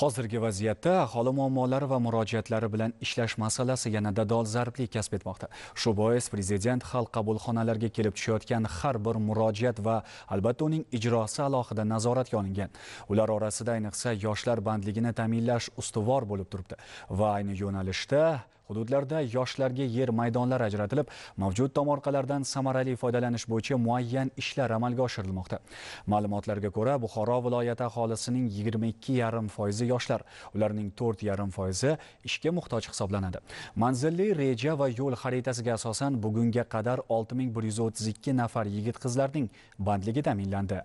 hozirgi vaziyatda aholi muammolari va murojaatlari bilan ishlash masalasi yanada dolzarblik kasb etmoqda shu bois prezident xalq qabulxonalariga kelib tushayotgan har bir murojaat va albatta uning ijrosi alohida nazoratga olingan ular orasida ayniqsa yoshlar bandligini ta'minlash ustuvor bo'lib turibdi va ayni yo'nalishda hududlarda yoshlarga yer maydonlari ajratilib mavjud tomorqalardan samarali foydalanish bo'yicha muayyan ishlar amalga oshirilmoqda ma'lumotlarga ko'ra buxoro viloyati aholisining 22,5 foizi yoshlar ularning 4,5 foizi ishga muhtoj hisoblanadi manzilli reja va yo'l xaritasiga asosan bugunga qadar 6132 nafar yigit qizlarning bandligi ta'minlandi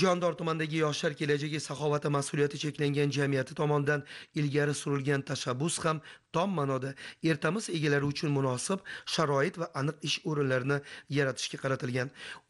jondor tumanidagi yoshlar kelajagi saxovati mas'uliyati cheklangan jamiyati tomonidan ilgari surilgan tashabbus ham tom ma'noda ertamiz egalari uchun munosib sharoit va aniq ish o'rinlarini yaratishga qaratilgan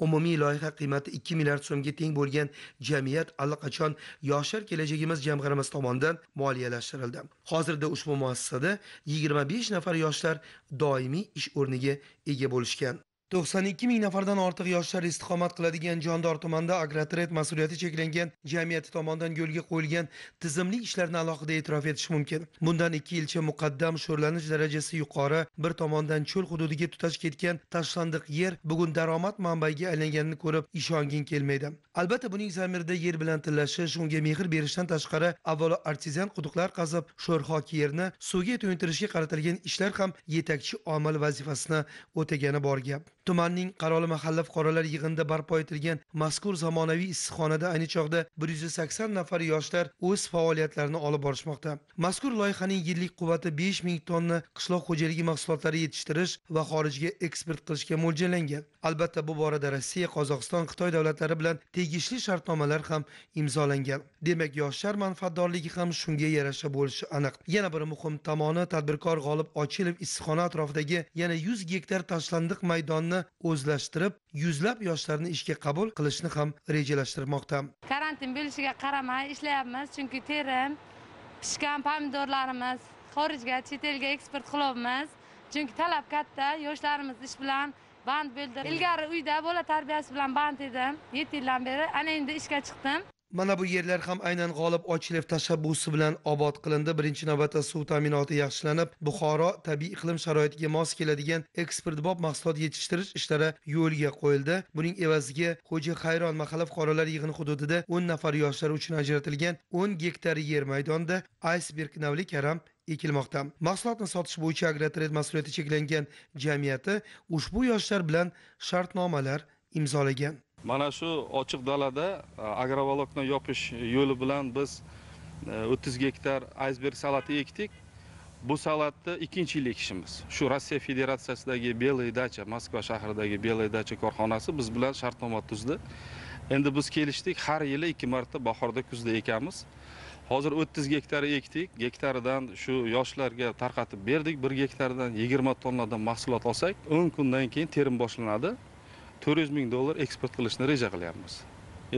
umumiy loyiha qiymati 2 milliard so'mga teng bo'lgan jamiyat allaqachon yoshlar kelajagimiz jamg'armasi tomonidan moliyalashtirildi hozirda ushbu muassasada 25 nafar yoshlar doimiy ish o'rniga ega bo'lishgan 92 ming nafardan ortiq yoshlar istiqomat qiladigan jondor tumanida agrotrend mas'uliyati cheklangan jamiyati tomonidan yo'lga qo'yilgan tizimli ishlarni alohida e'tirof etish mumkin bundan ikki yilcha muqaddam sho'rlanish darajasi yuqori bir tomondan cho'l hududiga tutash ketgan tashlandiq yer bugun daromad manbayiga aylanganini ko'rib ishonging kelmaydi albatta buning zamirida yer bilan tillashish unga mehr berishdan tashqari avvalo artizan quduqlar qazib sho'rxoki yerni suvga to'yintirishga qaratilgan ishlar ham yetakchi omil vazifasini o'tagani bor gap tumanning qarorli mahalla fuqarolar yig'inida barpo etilgan mazkur zamonaviy issiqxonada ayni chog'da bir yuz sakson nafar yoshlar o'z faoliyatlarini olib borishmoqda mazkur loyihaning yillik quvvati besh ming tonna qishloq xo'jaligi mahsulotlari yetishtirish va xorijga eksport qilishga mo'ljallangan albatta bu borada rossiya qozog'iston xitoy davlatlari bilan tegishli shartnomalar ham imzolangan demak yoshlar manfaatdorligi ham shunga yarasha bo'lishi aniq yana bir muhim tomoni tadbirkor g'olib ochilov issiqxona atrofidagi yana yuz gektar tashlandiq maydonni yoshlarni o'zlashtirib yuzlab yoshlarni ishga qabul qilishni ham rejalashtirmoqda karantin bo'lishiga qaramay ishlayapmiz chunki terim pishgan pomidorlarimiz xorijga chet elga eksport qilyapmiz chunki talab katta yoshlarimiz ish bilan band bo'ldi ilgari uyda bola tarbiyasi bilan band edim yetti yildan beri ana endi ishga chiqdim mana bu yerlar ham aynan g'olib ochilev tashabbusi bilan obod qilindi birinchi navbatda suv ta'minoti yaxshilanib buxoro tabiiy iqlim sharoitiga mos keladigan eksportbop mahsulot yetishtirish ishlari yo'lga qo'yildi buning evaziga xo'ja hayron mahalla fuqarolar yig'ini hududida o'n nafar yoshlar uchun ajratilgan o'n gektar yer maydonida aysberg navli karam ekilmoqda mahsulotni sotish bo'yicha agrotrend mas'uliyati cheklangan jamiyati ushbu yoshlar bilan shartnomalar imzolagan mana shu ochiq dalada e, agrovolokna yopish yo'li bilan biz e, o'ttiz gektar aysberg salati ekdik bu salatni ikkinchi yil ekishimiz shu rossiya federatsiyasidagi белая dacha moskva shahridagi белая dacha korxonasi biz bilan shartnoma tuzdi endi biz kelishdik har yili ikki marta bahorda kuzda ekamiz hozir o'ttiz gektar ekdik gektaridan shu yoshlarga tarqatib berdik bir gektardan yigirma tonnadan mahsulot olsak o'n kundan keyin terim boshlanadi to'rt yuz ming dollar eksport qilishni reja qilyapmiz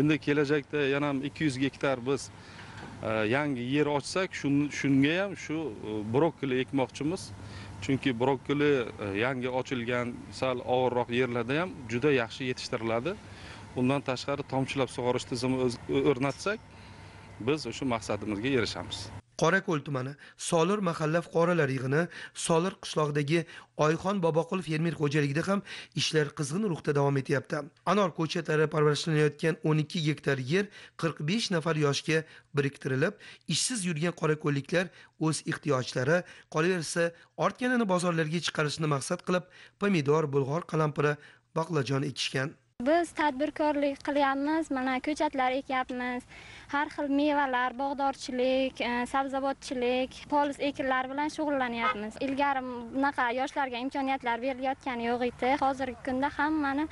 endi kelajakda yana ikki yuz gektar biz e, yangi yer ochsak shunga ham shu e, brokkoli ekmoqchimiz chunki brokkoli e, yangi ochilgan sal og'irroq yerlarda ham juda yaxshi yetishtiriladi undan tashqari tomchilab sug'orish tizimi o'rnatsak biz o'sha maqsadimizga erishamiz qorako'l tumani solir mahalla fuqarolar yig'ini solir qishlog'idagi oyxon boboqulov fermer xo'jaligida ham ishlar qizg'in ruhda davom etyapti anor ko'chatlari parvarishlanayotgan 12 gektar yer 45 nafar yoshga biriktirilib ishsiz yurgan qorako'lliklar o'z ehtiyojlari qolaversa ortganini bozorlarga chiqarishni maqsad qilib pomidor bulg'or qalampiri baqlajon ekishgan biz tadbirkorlik qilyapmiz mana ko'chatlar ekyapmiz har xil mevalar bog'dorchilik e, sabzavotchilik poliz ekinlari bilan shug'ullanyapmiz ilgari bunaqa yoshlarga imkoniyatlar berilayotgani yo'q edi hozirgi kunda hammani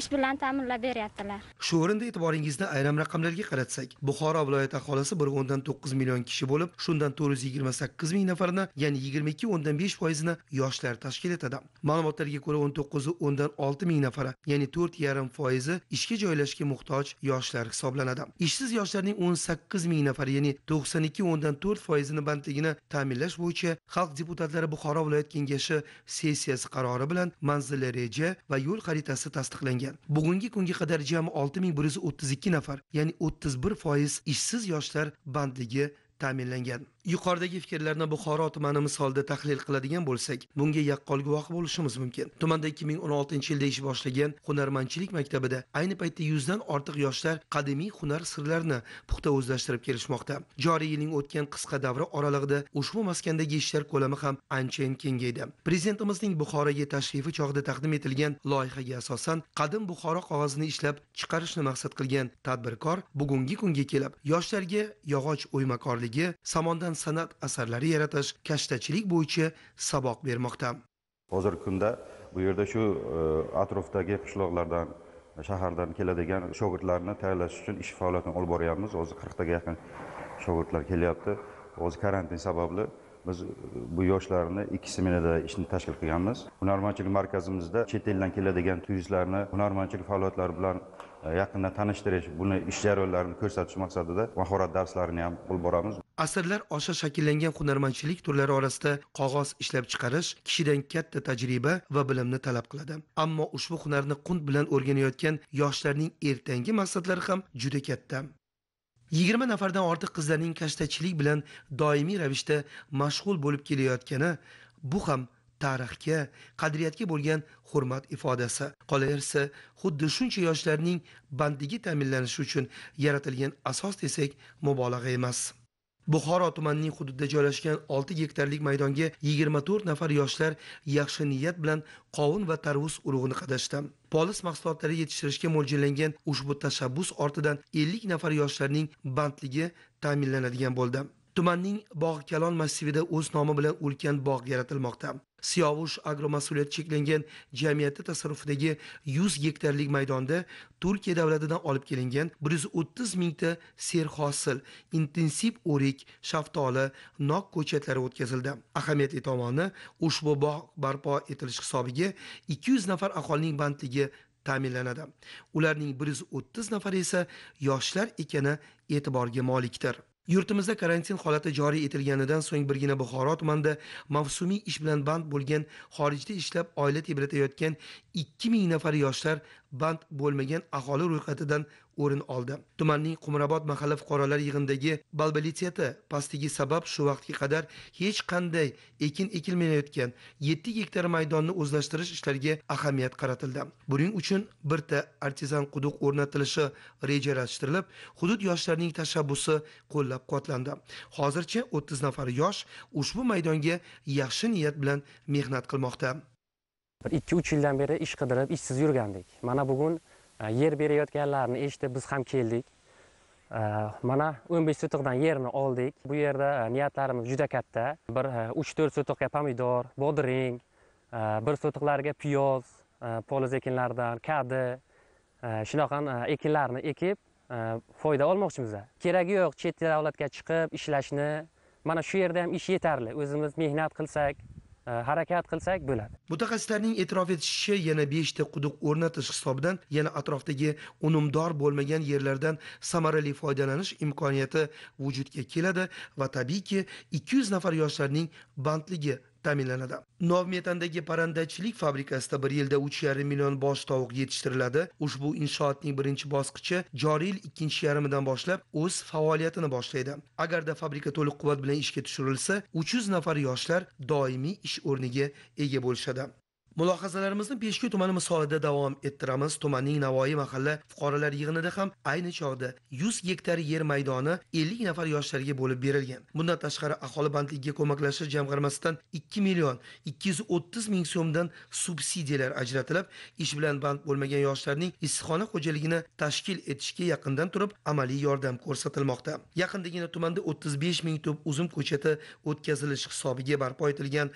ish bilan ta'minlab beryaptilar shu o'rinda e'tiboringizni ayrim raqamlarga qaratsak buxoro viloyati aholisi bir o'ndan to'qqiz million kishi bo'lib shundan to'rt yuz yigirma sakkiz ming nafarini ya'ni yigirma ikki o'ndan besh foizini yoshlar tashkil etadi ma'lumotlarga ko'ra o'n to'qqizi o'ndan olti ming nafari ya'ni to'rt yarim foizi ishga joylashishga muhtoj yoshlar hisoblanadi ishsiz yoshlarning o'n sakkiz ming nafari ya'ni to'qson ikki o'ndan to'rt foizini bandligini ta'minlash bo'yicha xalq deputatlari buxoro viloyat kengashi sessiyasi qarori bilan manzilli reja va yo'l xaritasi tasdiqlangan bugungi kunga qadar jami olti ming bir yuz o'ttiz ikki nafar ya'ni o'ttiz bir foiz ishsiz yoshlar bandligi ta'minlangan yuqoridagi fikrlarni buxoro tumani misolida tahlil qiladigan bo'lsak bunga yaqqol guvoh bo'lishimiz mumkin tumanda 2016 yilda ish boshlagan hunarmandchilik maktabida ayni paytda 100 dan ortiq yoshlar qadimiy hunar sirlarini puxta o'zlashtirib kelishmoqda joriy yilning o'tgan qisqa davri oralig'ida ushbu maskandagi ishlar ko'lami ham anchayin kengaydi prezidentimizning buxoroga tashrifi chog'ida taqdim etilgan loyihaga asosan qadim buxoro qog'ozini ishlab chiqarishni maqsad qilgan tadbirkor bugungi kunga kelib yoshlarga yog'och o'ymakorlik sohasidagi samondan san'at asarlari yaratish kashtachilik bo'yicha saboq bermoqda hozirgi kunda bu yerda shu e, atrofdagi qishloqlardan shahardan keladigan shogirdlarni tayyorlash uchun ish faoliyatini olib boryapmiz hozir qirqtaga yaqin shogirdlar kelyapti hozir karantin sababli biz e, bu yoshlarni ikki smenada ishni tashkil qilganmiz hunarmandchilik markazimizda chet eldan keladigan turistlarni hunarmandchilik faoliyatlari bilan e, yaqindan tanishtirish buni ish jarayonlarini ko'rsatish maqsadida mahorat darslarini ham olib boramiz asrlar osha shakllangan hunarmandchilik turlari orasida qog'oz ishlab chiqarish kishidan katta tajriba va bilimni talab qiladi ammo ushbu hunarni qunt bilan o'rganayotgan yoshlarning ertangi maqsadlari ham juda katta yigirma nafardan ortiq qizlarning kashtachilik bilan doimiy ravishda mashg'ul bo'lib kelayotgani bu ham tarixga qadriyatga bo'lgan hurmat ifodasi qolaversa xuddi shuncha yoshlarning bandligi ta'minlanishi uchun yaratilgan asos desak mubolag'a emas buxoro tumanining hududida joylashgan 6 gektarlik maydonga 24 nafar yoshlar yaxshi niyat bilan qovun va tarvuz urug'ini qadashdi polis mahsulotlari yetishtirishga mo'ljallangan ushbu tashabbus ortidan 50 nafar yoshlarning bandligi ta'minlanadigan bo'ldi tumanning bog'kalon massivida o'z nomi bilan ulkan bog' yaratilmoqda siyovush agromas'uliyati cheklangan jamiyati tasarrufidagi 100 gektarlik maydonda turkiya davlatidan olib kelingan 130 mingta serhosil intensiv o'rik shaftoli nok ko'chatlari o'tkazildi ahamiyatli tomoni ushbu bog' barpo etilishi hisobiga 200 nafar aholining bandligi ta'minlanadi ularning 130 nafari esa yoshlar ekani e'tiborga molikdir yurtimizda karantin holati joriy etilganidan so'ng birgina buxoro tumanida mavsumiy ish bilan band bo'lgan xorijda ishlab oila tebratayotgan ikki ming nafar yoshlar band bo'lmagan aholi ro'yxatidan o'rin oldi tumanning qumrabot mahalla fuqarolar yig'indagi balbalitsiyati pastligi sabab shu vaqtga qadar hech qanday ekin ekilmayotgan yetti gektar maydonni o'zlashtirish ishlariga ahamiyat qaratildi buning uchun birta artizan quduq o'rnatilishi rejalashtirilib hudud yoshlarining tashabbusi qo'llab quvvatlandi hozircha o'ttiz nafar yosh ushbu maydonga yaxshi niyat bilan mehnat qilmoqda bir ikki uch yildan beri ish qidirib ishsiz yurgandik mana bugun E, yer berayotganlarini eshitib biz ham keldik e, mana o'n besh sotixdan yerni oldik bu yerda e, niyatlarimiz juda katta bir uch to'rt sotixga pomidor bodring bir sotixlarga piyoz poliz ekinlaridan kadi shunaqa ekinlarni ekib foyda olmoqchimiz keragi yo'q chet davlatga chiqib ishlashni mana shu yerda ham ish yetarli o'zimiz mehnat qilsak Э, harakat qilsak bo'ladi mutaxassislarning e'tirof etishicha yana beshta quduq o'rnatish hisobidan yana atrofdagi unumdor bo'lmagan yerlardan samarali foydalanish imkoniyati vujudga keladi va tabiiyki ikki yuz nafar yoshlarning bandligi ta'minlanadi novmetandagi parrandachilik fabrikasida bir yilda uch yarim million bosh tovuq yetishtiriladi ushbu inshootning birinchi bosqichi joriy yil ikkinchi yarmidan boshlab o'z faoliyatini boshlaydi agarda fabrika to'liq quvvat bilan ishga tushirilsa uch yuz nafar yoshlar doimiy ish o'rniga ega bo'lishadi mulohazalarimizni beshku tumani misolida davom ettiramiz tumanning navoiy mahalla fuqarolar yig'inida ham ayni chog'da yuz gektar yer maydoni ellik nafar yoshlarga bo'lib berilgan bundan tashqari aholi bandligiga ko'maklashish jamg'armasidan ikki million ikki yuz o'ttiz ming so'mdan subsidiyalar ajratilib ish bilan band bo'lmagan yoshlarning issiqxona xo'jaligini tashkil etishga yaqindan turib amaliy yordam ko'rsatilmoqda yaqindagina tumanda o'ttiz besh ming tub uzum ko'chati o'tkazilish hisobiga barpo etilgan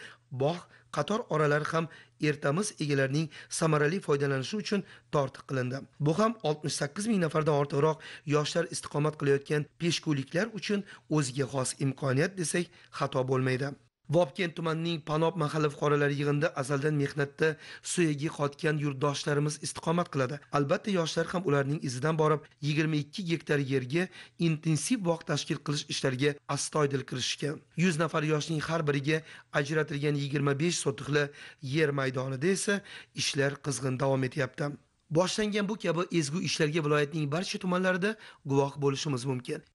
bog' qator oralari ham ertamiz egalarining samarali foydalanishi uchun tortiq qilindi bu ham 68 ming nafardan ortiqroq yoshlar istiqomat qilayotgan peshkuliklar uchun o'ziga xos imkoniyat desak xato bo'lmaydi vobkent tumanining panob mahalla fuqarolari yig'inida azaldan mehnatda suyagi qotgan yurtdoshlarimiz istiqomat qiladi albatta yoshlar ham ularning izidan borib yigirma ikki gektar yerga intensiv bog' tashkil qilish ishlariga astoydil kirishgan yuz nafar yoshning har biriga ajratilgan yigirma besh sotixli yer maydonida esa ishlar qizg'in davom etyapti boshlangan bu kabi ezgu ishlarga viloyatning barcha tumanlarida guvoh bo'lishimiz mumkin